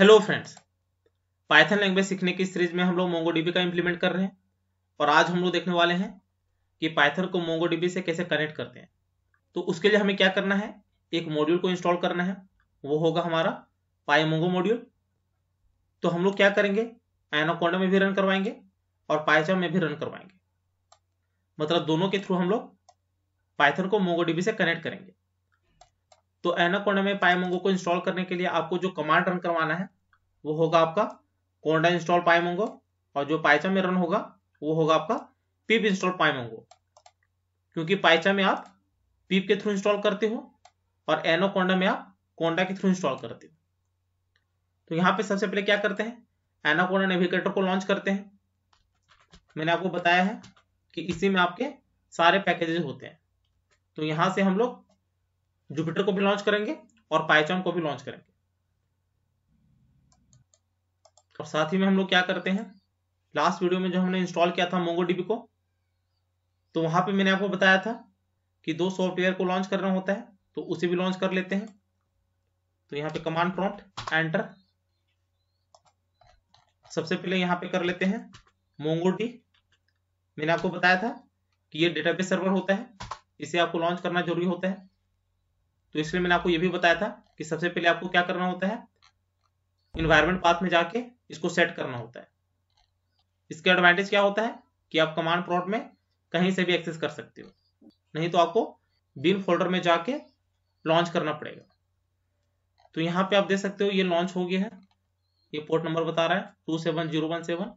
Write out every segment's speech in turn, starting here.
hello friends Python language सीखने की series में हम लोग मोंगोडीबी का इंप्लीमेंट कर रहे हैं और आज हम लोग देखने वाले हैं कि पाइथन को मोंगोडीबी से कैसे कनेक्ट करते हैं तो उसके लिए हमें क्या करना है एक मॉड्यूल को इंस्टॉल करना है वो होगा हमारा पाई मोंगो मॉड्यूल तो हम लोग क्या करेंगे एनाकोडा में भी रन करवाएंगे और पाइचा में भी रन करवाएंगे मतलब दोनों के थ्रू हम लोग पाइथन को मोंगोडीबी से कनेक्ट करेंगे तो एनाकोंडा में पाएमोंगो को इंस्टॉल करने के लिए आपको जो कमांड रन करवाना है वो होगा आपका कोंडा इंस्टॉल पाएमोंगो और जो पाइचा में रन होगा वो होगा आपका पिप इंस्टॉल पाएमोंगो क्योंकि पाइचा में आप पिप के थ्रू इंस्टॉल करते हो और एनोकोंडा में आप कोंडा के थ्रू इंस्टॉल करते हो तो यहाँ पे सबसे पहले क्या करते हैं एनाकोंडा नेविगेटर को लॉन्च करते हैं मैंने आपको बताया है कि इसी में आपके सारे पैकेजेस होते हैं तो यहां से हम लोग जुपिटर को भी लॉन्च करेंगे और पाइचॉन को भी लॉन्च करेंगे और साथ ही में हम लोग क्या करते हैं लास्ट वीडियो में जो हमने इंस्टॉल किया था मोंगोडीबी को तो वहां पे मैंने आपको बताया था कि दो सॉफ्टवेयर को लॉन्च करना होता है तो उसे भी लॉन्च कर लेते हैं तो यहाँ पे कमांड प्रॉम्प्ट एंटर सबसे पहले यहाँ पे कर लेते हैं मोंगोडी मैंने आपको बताया था कि ये डेटाबेस सर्वर होता है इसे आपको लॉन्च करना जरूरी होता है तो इसलिए मैंने आपको यह भी बताया था कि सबसे पहले आपको क्या करना होता है इन्वायरमेंट पाथ में जाके इसको सेट करना होता है इसका एडवांटेज क्या होता है कि आप कमांड प्रॉट में कहीं से भी एक्सेस कर सकते हो नहीं तो आपको बिन फोल्डर में जाके लॉन्च करना पड़ेगा तो यहाँ पे आप देख सकते हो ये लॉन्च हो गया है ये पोर्ट नंबर बता रहा है two seven zero one seven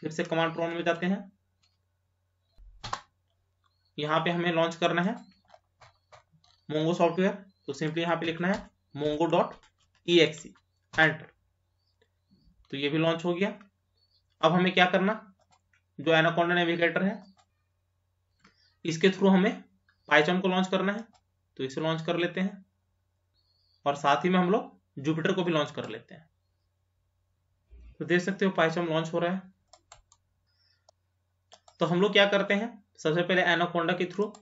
फिर से कमांड प्रॉम्प्ट में जाते हैं यहाँ पे हमें लॉन्च करना है मोंगो सॉफ्टवेयर तो सिंपली यहाँ पे लिखना है mongo dot exe enter तो ये भी लॉन्च हो गया अब हमें क्या करना जो एनाकोंडा नेविगेटर है इसके थ्रू हमें पाइचम को लॉन्च करना है तो इसे लॉन्च कर लेते हैं और साथ ही में हम लोग जुपिटर को भी लॉन्च कर लेते हैं तो देख सकते हो पाइचम लॉन्च हो रहा है तो हम लोग क्या करते हैं सबसे पहले एनाकोंडा के थ्रू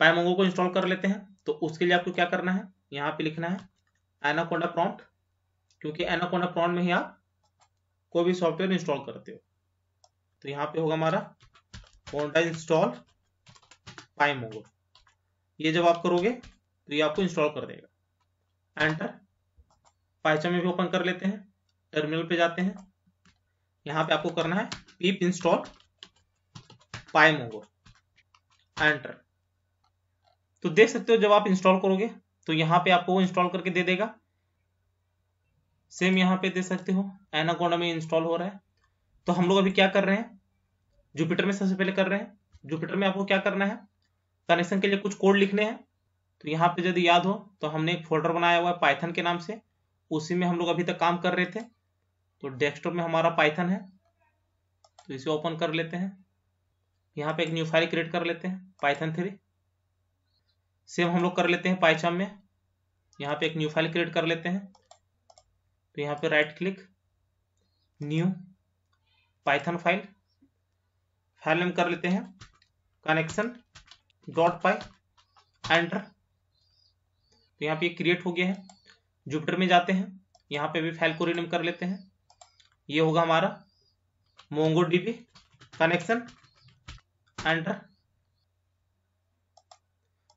पाइमोंगो को इंस्टॉल कर लेते हैं तो उसके लिए आपको क्या करना है यहां पे लिखना है एनाकोडा प्रॉम्प्ट क्योंकि एनाकोंडा प्रॉम्प्ट में ही आप कोई भी सॉफ्टवेयर इंस्टॉल करते हो तो यहां पे होगा हमारा कोंडा इंस्टॉल पाईमोगो ये जब आप करोगे तो ये आपको इंस्टॉल कर देगा एंटर पाइचम में भी ओपन कर लेते हैं टर्मिनल पे जाते हैं यहां पे आपको करना है पीप इंस्टॉल पाईमोगो एंटर तो देख सकते हो जब आप इंस्टॉल करोगे तो यहाँ पे आपको वो इंस्टॉल करके दे देगा सेम यहाँ पे दे सकते हो एनाकोडा में इंस्टॉल हो रहा है तो हम लोग अभी क्या कर रहे हैं जुपिटर में सबसे पहले कर रहे हैं जुपिटर में आपको क्या करना है कनेक्शन के लिए कुछ कोड लिखने हैं तो यहाँ पे यदि याद हो तो हमने एक फोल्डर बनाया हुआ है पाइथन के नाम से उसी में हम लोग अभी तक काम कर रहे थे तो डेस्कटॉप में हमारा पाइथन है तो इसे ओपन कर लेते हैं यहाँ पे एक न्यू फाइल क्रिएट कर लेते हैं पाइथन थ्री सेम हम लोग कर लेते हैं पाइचाम में यहाँ पे एक न्यू फाइल क्रिएट कर लेते हैं तो यहाँ पे right click new Python file file name कर लेते हैं कनेक्शन डॉट पाई एंटर तो यहाँ पे क्रिएट हो गया है जुपिटर में जाते हैं यहाँ पे भी फाइल को रिनेम कर लेते हैं ये होगा हमारा मोंगो डीबी कनेक्शन एंटर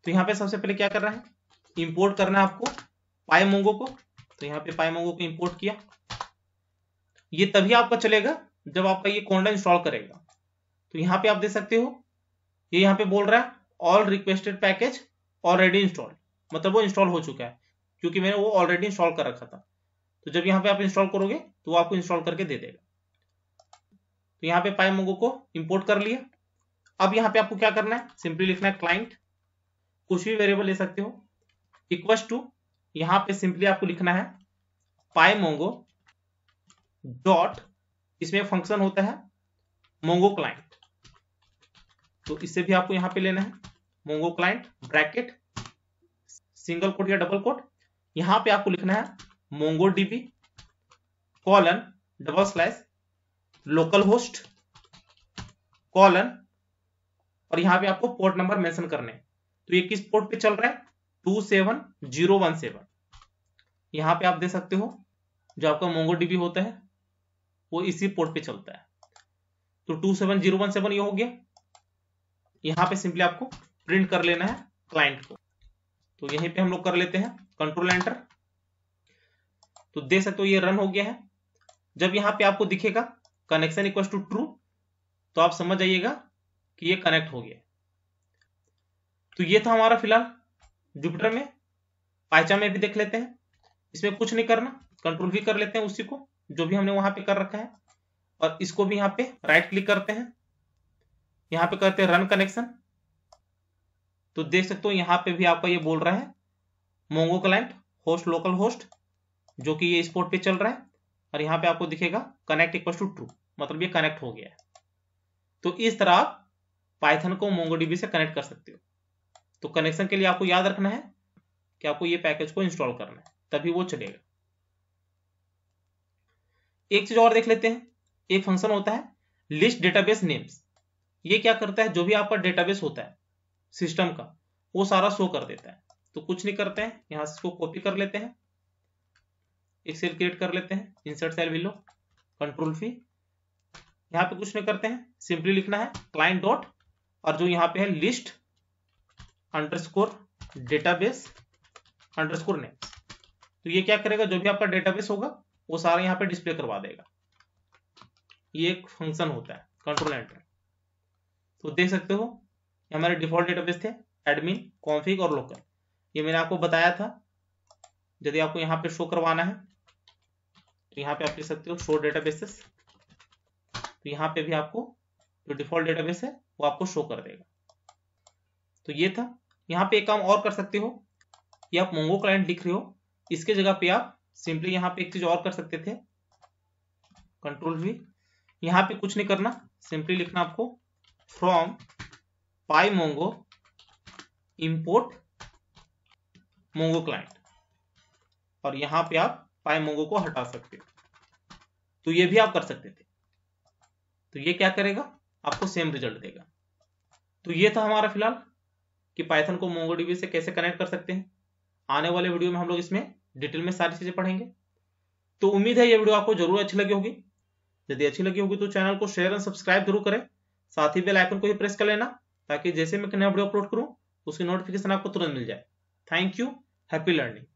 तो यहाँ पे सबसे पहले क्या करना है इंपोर्ट करना है आपको पाए मोंगो को तो यहाँ पे पाए मोंगो को इंपोर्ट किया ये तभी आपका चलेगा जब आपका ये कोंडा इंस्टॉल करेगा तो यहाँ पे आप देख सकते हो ये यहाँ पे बोल रहा है all requested package already install मतलब वो इंस्टॉल हो चुका है क्योंकि मैंने वो ऑलरेडी इंस्टॉल कर रखा था तो जब यहाँ पे आप इंस्टॉल करोगे तो वो आपको इंस्टॉल करके दे देगा तो यहाँ पे पाए मोंगो को इंपोर्ट कर लिया अब यहाँ पे आपको क्या करना है सिंपली लिखना है क्लाइंट कुछ भी वेरिएबल ले सकते हो इक्वस टू यहां पे सिंपली आपको लिखना है पाई मोंगो डॉट इसमें फंक्शन होता है मोंगो क्लाइंट तो इससे भी आपको यहां पे लेना है mongo client bracket single quote या डबल कोट यहां पे आपको लिखना है mongodb colon double slash localhost colon और यहां पे आपको पोर्ट नंबर मेंशन करने हैं तो ये किस पोर्ट पे चल रहा है two seven zero one seven यहां पे आप दे सकते हो जो आपका मोंगो डीबी होता है वो इसी पोर्ट पे चलता है तो two seven zero one seven ये हो गया यहां पे सिंपली आपको प्रिंट कर लेना है क्लाइंट को तो यहीं पे हम लोग कर लेते हैं कंट्रोल एंटर तो दे सकते हो ये रन हो गया है जब यहां पे आपको दिखेगा कनेक्शन इक्वल टू ट्रू तो आप समझ जाइएगा कि ये कनेक्ट हो गया तो ये था हमारा फिलहाल जुपिटर में पाइचा में भी देख लेते हैं इसमें कुछ नहीं करना कंट्रोल भी कर लेते हैं उसी को जो भी हमने वहां पे कर रखा है और इसको भी यहाँ पे राइट क्लिक करते हैं यहाँ पे करते हैं रन कनेक्शन तो देख सकते हो यहाँ पे भी आपका ये बोल रहा है mongo client host localhost जो कि ये स्पोर्ट पे चल रहा है और यहाँ पे आपको दिखेगा कनेक्ट इक्वल टू ट्रू मतलब ये कनेक्ट हो गया है तो इस तरह आप पाइथन को मोंगो से कनेक्ट कर सकते हो तो कनेक्शन के लिए आपको याद रखना है कि आपको ये पैकेज को इंस्टॉल करना है तभी वो चलेगा एक चीज और देख लेते हैं एक फंक्शन होता है लिस्ट डेटाबेस नेम्स ये क्या करता है जो भी आपका डेटाबेस होता है सिस्टम का वो सारा शो कर देता है तो कुछ नहीं करते हैं यहां से इसको कॉपी कर लेते हैं एक सेल क्रिएट कर लेते हैं इंसर्ट सेल भी लो कंट्रोल फी यहां पे कुछ नहीं करते हैं सिंपली लिखना है क्लाइंट डॉट और जो यहां पे है list underscore database underscore name तो ये क्या करेगा जो भी आपका डेटाबेस होगा वो सारा यहाँ पे डिस्प्ले करवा देगा ये एक फंक्शन होता है कंट्रोल एंटर तो देख सकते हो हमारे डिफॉल्ट डेटाबेस थे एडमिन कॉन्फिग और लोकल ये मैंने आपको बताया था यदि आपको यहाँ पे शो करवाना है तो यहाँ पे आप लिख सकते हो शो डेटाबेसेस तो यहाँ पे भी आपको जो डिफॉल्ट डेटाबेस है वो आपको शो कर देगा तो ये था यहाँ पे एक काम और कर सकते हो कि आप मोंगो क्लाइंट लिख रहे हो इसके जगह पे आप सिंपली यहाँ पे एक चीज और कर सकते थे कंट्रोल भी यहाँ पे कुछ नहीं करना सिंपली लिखना आपको from PyMongo import mongo client और यहाँ पे आप पाई मोंगो को हटा सकते हो तो ये भी आप कर सकते थे तो ये क्या करेगा आपको सेम रिजल्ट देगा तो ये था हमारा फिलहाल कि पाइथन को मोंगोडीबी से कैसे कनेक्ट कर सकते हैं आने वाले वीडियो में हम लोग इसमें डिटेल में सारी चीजें पढ़ेंगे तो उम्मीद है ये वीडियो आपको जरूर अच्छी लगी होगी यदि अच्छी लगी होगी तो चैनल को शेयर एंड सब्सक्राइब जरूर करें साथ ही बेल आइकन को ही प्रेस कर लेना ताकि जैसे मैं नया वीडियो अपलोड करूं उसकी नोटिफिकेशन आपको तुरंत मिल जाए थैंक यू हैप्पी लर्निंग